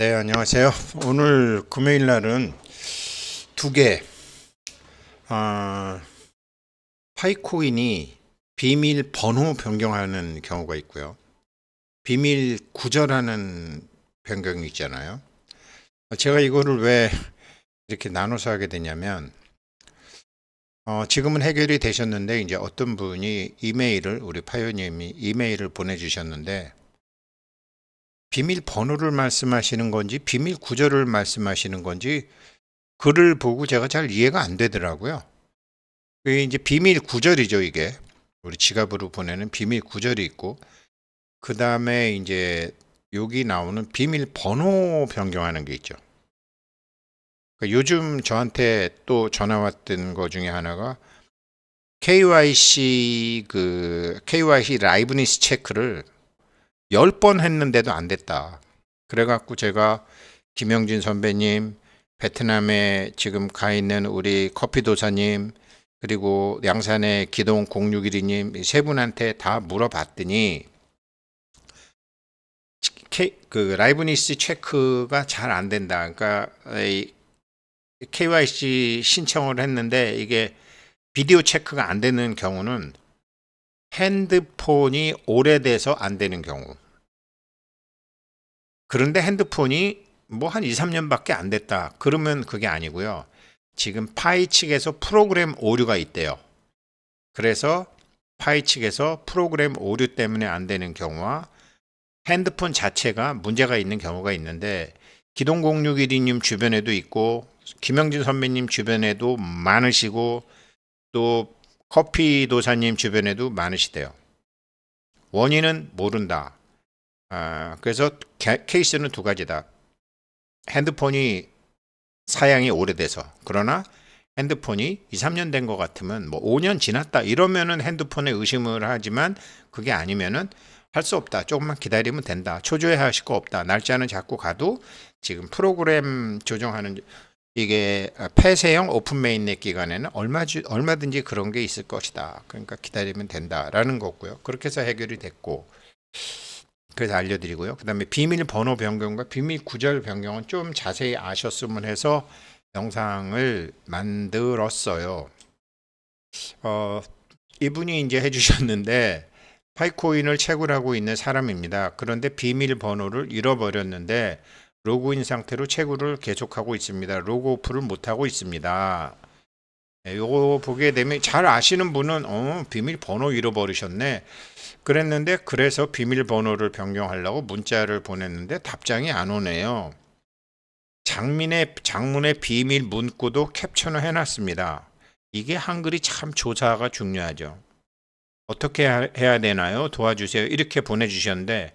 네, 안녕하세요. 오늘 금요일 날은 두 개, 어, 파이코인이 비밀 번호 변경하는 경우가 있고요. 비밀 구절하는 변경이 있잖아요. 제가 이거를 왜 이렇게 나눠서 하게 되냐면, 어, 지금은 해결이 되셨는데, 이제 어떤 분이 이메일을, 우리 파요님이 이메일을 보내주셨는데, 비밀 번호를 말씀하시는 건지 비밀 구절을 말씀하시는 건지 글을 보고 제가 잘 이해가 안 되더라고요. 그게 이제 비밀 구절이죠, 이게. 우리 지갑으로 보내는 비밀 구절이 있고 그 다음에 이제 여기 나오는 비밀 번호 변경하는 게 있죠. 그러니까 요즘 저한테 또 전화 왔던 것 중에 하나가 KYC 그 KYC 라이브니스 체크를 열번 했는데도 안 됐다. 그래갖고 제가 김영진 선배님, 베트남에 지금 가 있는 우리 커피 도사님, 그리고 양산의 기동 0612님 세 분한테 다 물어봤더니 K, 그 라이브니스 체크가 잘 안 된다. 그러니까 KYC 신청을 했는데 이게 비디오 체크가 안 되는 경우는 핸드폰이 오래돼서 안 되는 경우. 그런데 핸드폰이 뭐 한 2, 3년밖에 안 됐다. 그러면 그게 아니고요. 지금 파이 측에서 프로그램 오류가 있대요. 그래서 파이 측에서 프로그램 오류 때문에 안 되는 경우와 핸드폰 자체가 문제가 있는 경우가 있는데 기동공유기리님 주변에도 있고 김영진 선배님 주변에도 많으시고 또 커피 도사님 주변에도 많으시대요. 원인은 모른다. 아, 그래서 게, 케이스는 두 가지다. 핸드폰이 사양이 오래돼서 그러나 핸드폰이 2, 3년 된 것 같으면 뭐 5년 지났다 이러면은 핸드폰에 의심을 하지만 그게 아니면은 할 수 없다. 조금만 기다리면 된다. 초조해하실 거 없다. 날짜는 자꾸 가도 지금 프로그램 조정하는 이게 폐쇄형 오픈 메인넷 기간에는 얼마 얼마든지 그런 게 있을 것이다. 그러니까 기다리면 된다라는 거고요. 그렇게 해서 해결이 됐고 그래서 알려드리고요. 그 다음에 비밀 번호 변경과 비밀 구절 변경은 좀 자세히 아셨으면 해서 영상을 만들었어요. 어, 이분이 이제 해주셨는데 파이코인을 채굴하고 있는 사람입니다. 그런데 비밀번호를 잃어버렸는데 로그인 상태로 채굴을 계속하고 있습니다. 로그오프를 못하고 있습니다. 예, 요거 보게 되면 잘 아시는 분은 어, 비밀번호 잃어버리셨네 그랬는데 그래서 비밀번호를 변경하려고 문자를 보냈는데 답장이 안 오네요 장민의 장문의 비밀 문구도 캡처를 해놨습니다 이게 한글이 참 조사가 중요하죠 어떻게 해야 되나요 도와주세요 이렇게 보내주셨는데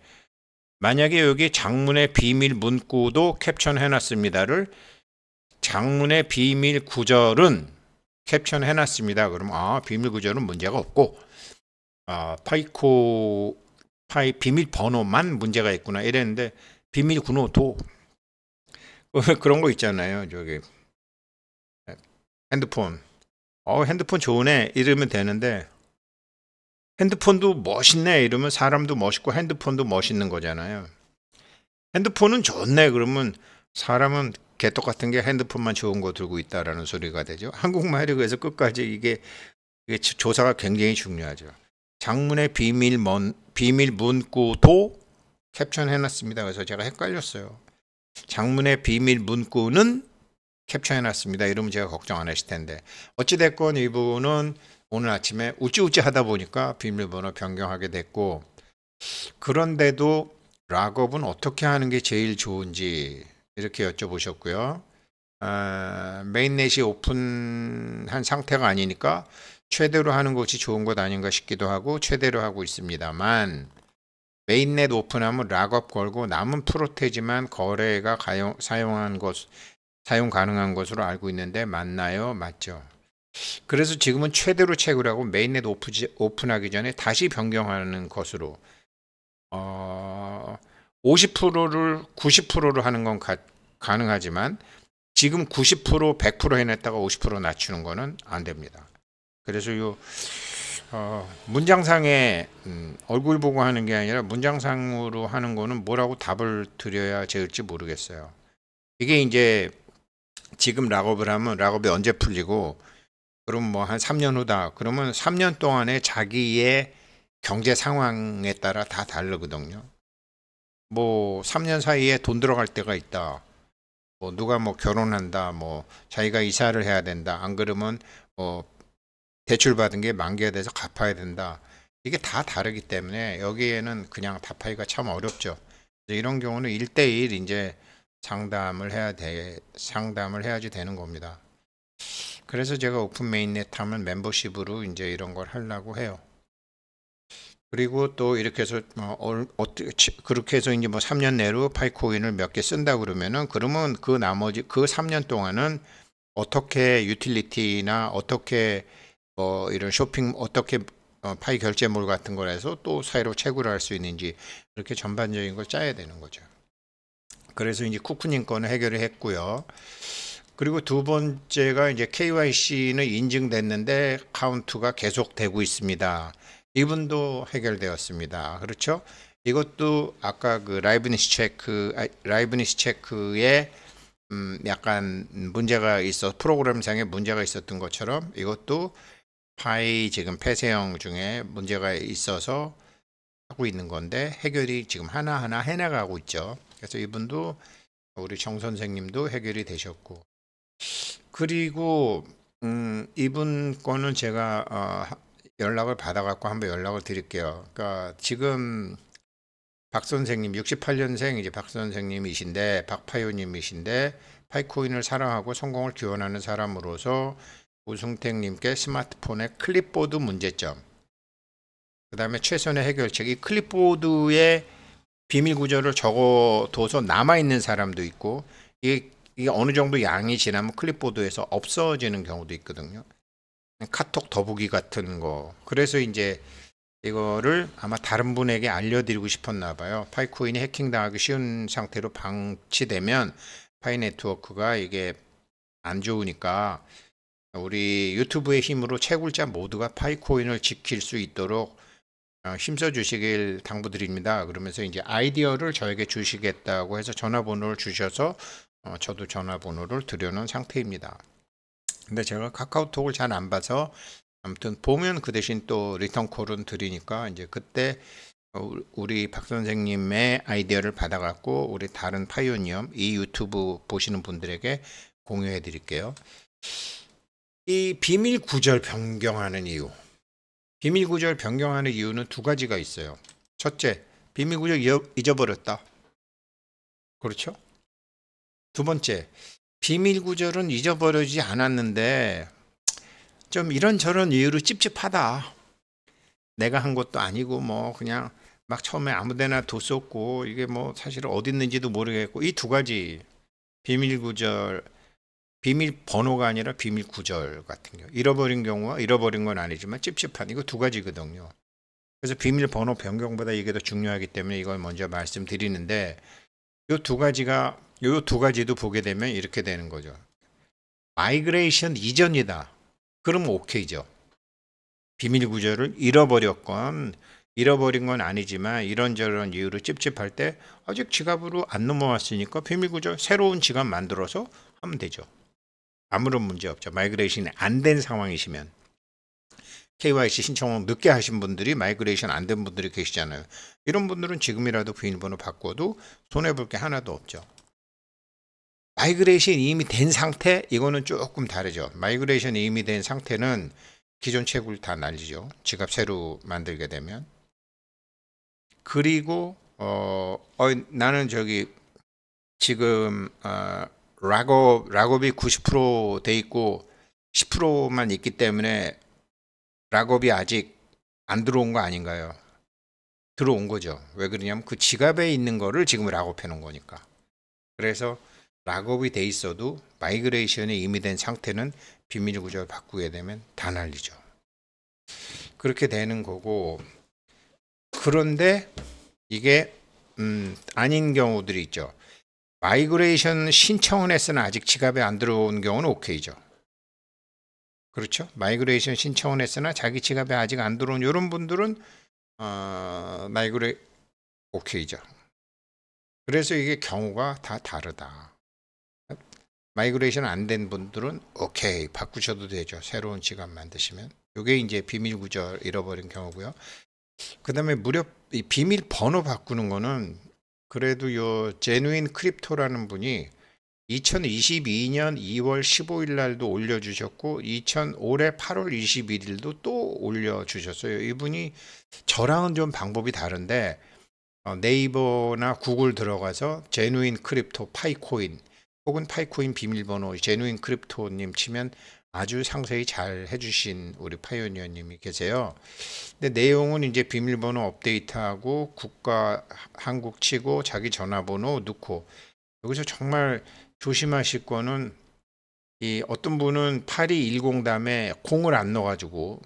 만약에 여기 장문의 비밀 문구도 캡처 해놨습니다를 장문의 비밀 구절은 캡션해 놨습니다. 그럼 아 비밀 구조는 문제가 없고 아, 파이코 파이 비밀 번호만 문제가 있구나 이랬는데 비밀 구호도 그런 거 있잖아요. 저기 핸드폰 어 핸드폰 좋으네 이러면 되는데 핸드폰도 멋있네 이러면 사람도 멋있고 핸드폰도 멋있는 거잖아요. 핸드폰은 좋네 그러면 사람은 개똑 같은 게 핸드폰만 좋은 거 들고 있다라는 소리가 되죠. 한국말이 그래서 끝까지 이게, 이게 조사가 굉장히 중요하죠. 장문의 비밀 문 비밀 문구도 캡처해 놨습니다. 그래서 제가 헷갈렸어요. 장문의 비밀 문구는 캡처해 놨습니다. 이러면 제가 걱정 안 하실 텐데. 어찌 됐건 이 부분은 오늘 아침에 우찌우찌 하다 보니까 비밀번호 변경하게 됐고 그런데도 락업은 어떻게 하는 게 제일 좋은지 이렇게 여쭤보셨고요. 아, 메인넷이 오픈한 상태가 아니니까 최대로 하는 것이 좋은 것 아닌가 싶기도 하고 최대로 하고 있습니다만 메인넷 오픈하면 락업 걸고 남은 프로테지만 거래가 가용, 사용한 것 사용 가능한 것으로 알고 있는데 맞나요? 맞죠. 그래서 지금은 최대로 체크 하고 메인넷 오프, 오픈하기 전에 다시 변경하는 것으로 어, 50%를 90%로 하는 건 가, 가능하지만 지금 90% 100% 해냈다가 50% 낮추는 거는 안 됩니다. 그래서 요 어, 문장상에 음, 얼굴 보고 하는 게 아니라 문장상으로 하는 거는 뭐라고 답을 드려야 제일지 모르겠어요. 이게 이제 지금 락업을 하면 락업이 언제 풀리고 그럼 뭐 한 3년 후다 그러면 3년 동안에 자기의 경제 상황에 따라 다 다르거든요. 뭐 3년 사이에 돈 들어갈 때가 있다. 뭐 누가 뭐 결혼한다. 뭐 자기가 이사를 해야 된다. 안 그러면 뭐 대출 받은 게 만기가 돼서 갚아야 된다. 이게 다 다르기 때문에 여기에는 그냥 답하기가 참 어렵죠. 이런 경우는 1대1 이제 상담을 해야 돼 상담을 해야지 되는 겁니다. 그래서 제가 오픈 메인넷 하면 멤버십으로 이제 이런 걸 하려고 해요. 그리고 또 이렇게 해서 어, 어떻게 그렇게 해서 이제 뭐 3년 내로 파이코인을 몇 개 쓴다 그러면은 그러면 그 나머지 그 3년 동안은 어떻게 유틸리티나 어떻게 뭐 이런 쇼핑 어떻게 어, 파이 결제물 같은 걸 해서 또 사이로 채굴을 할수 있는지 이렇게 전반적인 걸 짜야 되는 거죠. 그래서 이제 쿠쿠님 건는 해결을 했고요. 그리고 두 번째가 이제 KYC는 인증됐는데 카운트가 계속되고 있습니다. 이분도 해결되었습니다. 그렇죠? 이것도 아까 그라이브니스 체크 라이브니스체크에음 약간 문제가 있어 프로그램상에 문제가 있었던 것처럼 이것도 파이 지금 폐쇄형 중에 문제가 있어서 하고 있는 건데 해결이 지금 하나하나 해나가고 있죠. 그래서 이분도 우리 정 선생님도 해결이 되셨고 그리고 음, 이분 거는 제가 어, 연락을 받아갖고 한번 연락을 드릴게요. 그러니까 지금 박 선생님 68년생 이제 박 선생님이신데 박파요님이신데 파이코인을 사랑하고 성공을 기원하는 사람으로서 우승택님께 스마트폰의 클립보드 문제점 그 다음에 최선의 해결책이 클립보드에 비밀 구조를 적어둬서 남아있는 사람도 있고 이게, 이게 어느 정도 양이 지나면 클립보드에서 없어지는 경우도 있거든요. 카톡 더보기 같은 거. 그래서 이제 이거를 아마 다른 분에게 알려드리고 싶었나 봐요. 파이코인이 해킹당하기 쉬운 상태로 방치되면 파이 네트워크가 이게 안 좋으니까 우리 유튜브의 힘으로 채굴자 모두가 파이코인을 지킬 수 있도록 어, 힘써 주시길 당부드립니다. 그러면서 이제 아이디어를 저에게 주시겠다고 해서 전화번호를 주셔서 어, 저도 전화번호를 드려놓은 상태입니다. 근데 제가 카카오톡을 잘 안 봐서 아무튼 보면 그 대신 또 리턴 콜은 드리니까 이제 그때 어, 우리 박 선생님의 아이디어를 받아갖고 우리 다른 파이오니엄 이 유튜브 보시는 분들에게 공유해 드릴게요. 이 비밀 구절 변경하는 이유. 비밀 구절 변경하는 이유는 두 가지가 있어요. 첫째, 비밀 구절 잊어버렸다. 그렇죠? 두 번째, 비밀 구절은 잊어버리지 않았는데 좀 이런저런 이유로 찝찝하다. 내가 한 것도 아니고 뭐 그냥 막 처음에 아무데나 뒀었고 이게 뭐 사실 어디 있는지도 모르겠고 이 두 가지 비밀 구절 비밀 번호가 아니라 비밀 구절 같은 경우 잃어버린 경우와 잃어버린 건 아니지만 찝찝한 이거 두 가지거든요. 그래서 비밀 번호 변경보다 이게 더 중요하기 때문에 이걸 먼저 말씀드리는데 이 두 가지가 요두 가지도 보게 되면 이렇게 되는 거죠. 마이그레이션 이전이다. 그럼 오케이죠. 비밀 구조를 잃어버렸건 잃어버린 건 아니지만 이런저런 이유로 찝찝할 때 아직 지갑으로 안 넘어왔으니까 비밀 구조 새로운 지갑 만들어서 하면 되죠. 아무런 문제 없죠. 마이그레이션이 안 된 상황이시면 KYC 신청을 늦게 하신 분들이 마이그레이션 안 된 분들이 계시잖아요. 이런 분들은 지금이라도 비밀번호 바꿔도 손해볼 게 하나도 없죠. 마이그레이션이 이미 된 상태 이거는 조금 다르죠. 마이그레이션이 이미 된 상태는 기존 채굴 다 날리죠. 지갑 새로 만들게 되면 그리고 어, 어 나는 저기 지금 어, 락업 락업이 90%돼 있고 10%만 있기 때문에 락업이 아직 안 들어온 거 아닌가요? 들어온 거죠. 왜 그러냐면 그 지갑에 있는 거를 지금 락업해 놓은 거니까. 그래서 락업이 돼 있어도 마이그레이션이 이미 된 상태는 비밀 구조를 바꾸게 되면 다 날리죠. 그렇게 되는 거고 그런데 이게 음, 아닌 경우들이 있죠. 마이그레이션 신청은 했으나 아직 지갑에 안 들어온 경우는 오케이죠. 그렇죠? 마이그레이션 신청은 했으나 자기 지갑에 아직 안 들어온 이런 분들은 어, 마이그레 오케이죠. 그래서 이게 경우가 다 다르다. 마이그레이션 안 된 분들은 오케이 바꾸셔도 되죠. 새로운 지갑 만드시면. 이게 이제 비밀 구절 잃어버린 경우고요. 그 다음에 무료 비밀 번호 바꾸는 거는 그래도 요 제누인 크립토라는 분이 2022년 2월 15일 날도 올려주셨고 2005년 8월 21일도 또 올려주셨어요. 이분이 저랑은 좀 방법이 다른데 어, 네이버나 구글 들어가서 제누인 크립토 파이코인 혹은 파이코인 비밀번호 제누인 크립토님 치면 아주 상세히 잘 해주신 우리 파이오니어님이 계세요. 근데 내용은 이제 비밀번호 업데이트하고 국가 한국 치고 자기 전화번호 넣고 여기서 정말 조심하실 거는 이 어떤 분은 8210 다음에 공을 안 넣어가지고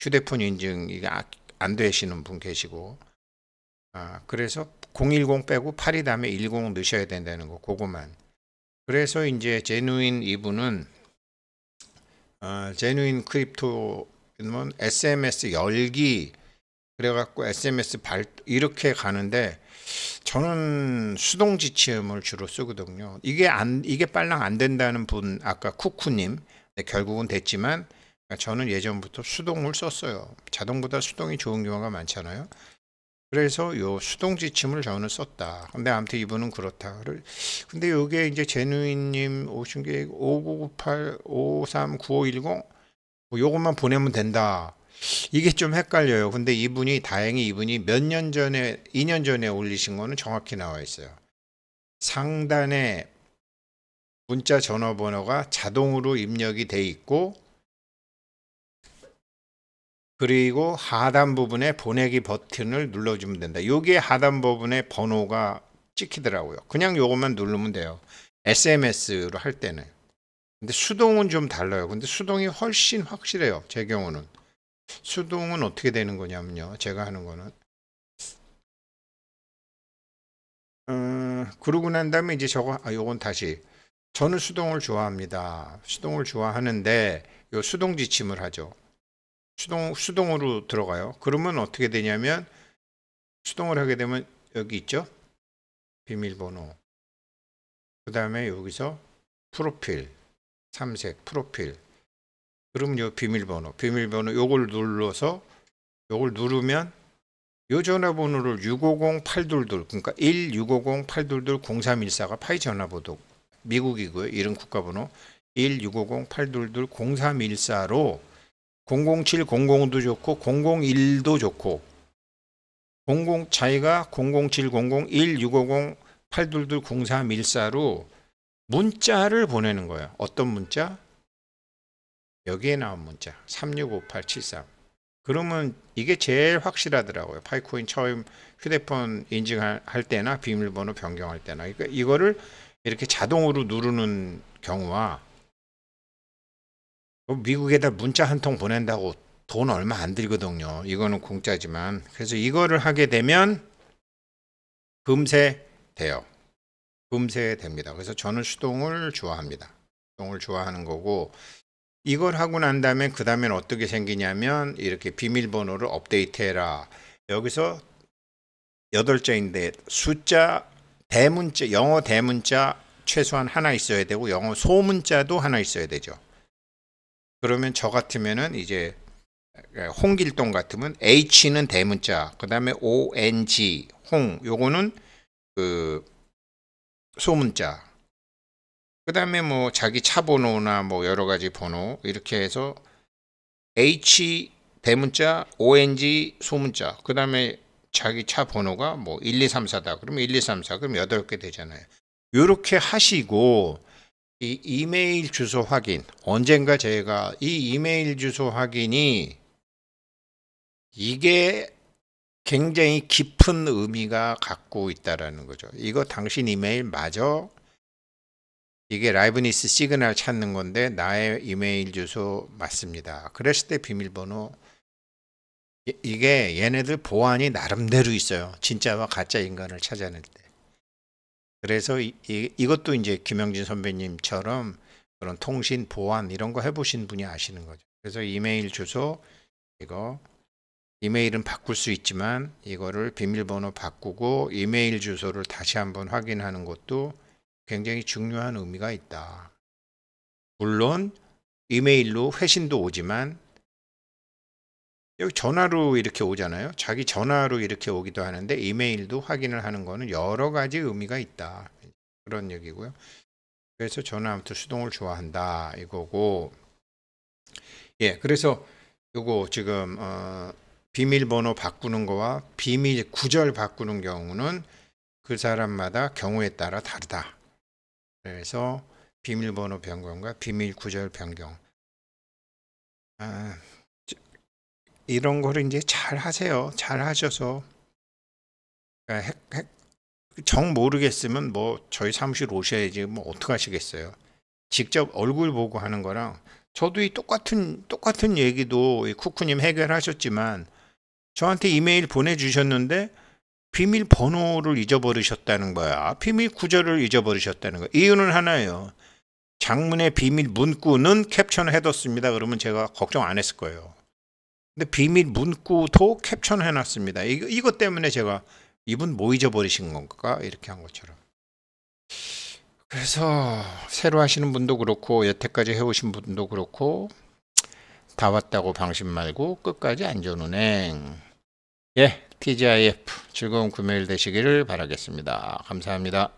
휴대폰 인증 이게 아, 안 되시는 분 계시고 아 그래서 010 빼고 8이 다음에 10 넣으셔야 된다는 거 그거만 그래서 이제 제누인 이분은 어, 제누인 크립토는 SMS 뭐, 열기 그래갖고 SMS 발 이렇게 가는데 저는 수동 지침을 주로 쓰거든요. 이게 안 이게 빨랑 안 된다는 분 아까 쿠쿠님 네, 결국은 됐지만 저는 예전부터 수동을 썼어요. 자동보다 수동이 좋은 경우가 많잖아요. 그래서 요 수동 지침을 저는 썼다. 근데 아무튼 이분은 그렇다 근데 요게 이제 제누이님 오신 게 5998539510 뭐 요것만 보내면 된다. 이게 좀 헷갈려요. 근데 이분이 다행히 이분이 몇 년 전에 2년 전에 올리신 거는 정확히 나와 있어요. 상단에 문자 전화번호가 자동으로 입력이 돼 있고 그리고 하단 부분에 보내기 버튼을 눌러주면 된다. 여기에 하단 부분에 번호가 찍히더라고요. 그냥 요것만 누르면 돼요. SMS로 할 때는. 근데 수동은 좀 달라요. 근데 수동이 훨씬 확실해요. 제 경우는. 수동은 어떻게 되는 거냐면요. 제가 하는 거는. 음, 그러고 난 다음에 이제 저거, 아, 요건 다시. 저는 수동을 좋아합니다. 수동을 좋아하는데 요 수동 지침을 하죠. 수동, 수동으로 들어가요. 그러면 어떻게 되냐면 수동을 하게 되면 여기 있죠. 비밀번호 그 다음에 여기서 프로필 삼색 프로필 그럼 요 비밀번호 비밀번호 요걸 눌러서 요걸 누르면 요 전화번호를 650822 그러니까 16508220314가 파이 전화번호 미국이고요. 이런 국가번호 16508220314로 00700도 좋고 001도 좋고 00 차이가 007001650 8220314로 문자를 보내는 거예요. 어떤 문자? 여기에 나온 문자 365873 그러면 이게 제일 확실하더라고요. 파이코인 처음 휴대폰 인증할 때나 비밀번호 변경할 때나 그러니까 이거를 이렇게 자동으로 누르는 경우와 미국에다 문자 한 통 보낸다고 돈 얼마 안 들거든요. 이거는 공짜지만. 그래서 이거를 하게 되면 금세 돼요. 금세 됩니다. 그래서 저는 수동을 좋아합니다. 수동을 좋아하는 거고 이걸 하고 난 다음에 그 다음엔 어떻게 생기냐면 이렇게 비밀번호를 업데이트해라. 여기서 여덟자인데 숫자 대문자 영어 대문자 최소한 하나 있어야 되고 영어 소문자도 하나 있어야 되죠. 그러면 저 같으면은 이제 홍길동 같으면 H는 대문자, 그 다음에 ONG, 홍, 요거는 그 소문자. 그 다음에 뭐 자기 차 번호나 뭐 여러 가지 번호 이렇게 해서 H 대문자, ONG 소문자. 그 다음에 자기 차 번호가 뭐 1234다. 그러면 1234. 그럼 8개 되잖아요. 요렇게 하시고 이 이메일 주소 확인 언젠가 제가 이 이메일 주소 확인이 이게 굉장히 깊은 의미가 갖고 있다라는 거죠. 이거 당신 이메일 맞아? 이게 라이브니스 시그널 찾는 건데 나의 이메일 주소 맞습니다. 그랬을 때 비밀번호 이게 얘네들 보안이 나름대로 있어요. 진짜와 가짜 인간을 찾아낼 때. 그래서 이, 이, 것도 이제 김영진 선배님처럼 그런 통신 보안 이런 거 해보신 분이 아시는 거죠. 그래서 이메일 주소 이거 이메일은 바꿀 수 있지만 이거를 비밀번호 바꾸고 이메일 주소를 다시 한번 확인하는 것도 굉장히 중요한 의미가 있다. 물론 이메일로 회신도 오지만 여기 전화로 이렇게 오잖아요. 자기 전화로 이렇게 오기도 하는데 이메일도 확인을 하는 거는 여러 가지 의미가 있다. 그런 얘기고요. 그래서 전화 아무튼 수동을 좋아한다 이거고 예 그래서 요거 지금 어, 비밀번호 바꾸는 거와 비밀 구절 바꾸는 경우는 그 사람마다 경우에 따라 다르다. 그래서 비밀번호 변경과 비밀 구절 변경 아, 이런 거를 이제 잘 하세요. 잘 하셔서 그러니까 핵, 핵, 정 모르겠으면 뭐 저희 사무실 오셔야지 뭐 어떻게 하시겠어요. 직접 얼굴 보고 하는 거랑 저도 이 똑같은 똑같은 얘기도 쿠쿠님 해결하셨지만 저한테 이메일 보내주셨는데 비밀 번호를 잊어버리셨다는 거야. 비밀 구절을 잊어버리셨다는 거. 이유는 하나예요. 장문의 비밀 문구는 캡처는 해뒀습니다. 그러면 제가 걱정 안 했을 거예요. 근데 비밀 문구도 캡처해 놨습니다. 이것 때문에 제가 이분 뭐 잊어버리신 건가 이렇게 한 것처럼. 그래서 새로 하시는 분도 그렇고 여태까지 해오신 분도 그렇고 다 왔다고 방심 말고 끝까지 안전운행 예 TGIF 즐거운 금요일 되시기를 바라겠습니다. 감사합니다.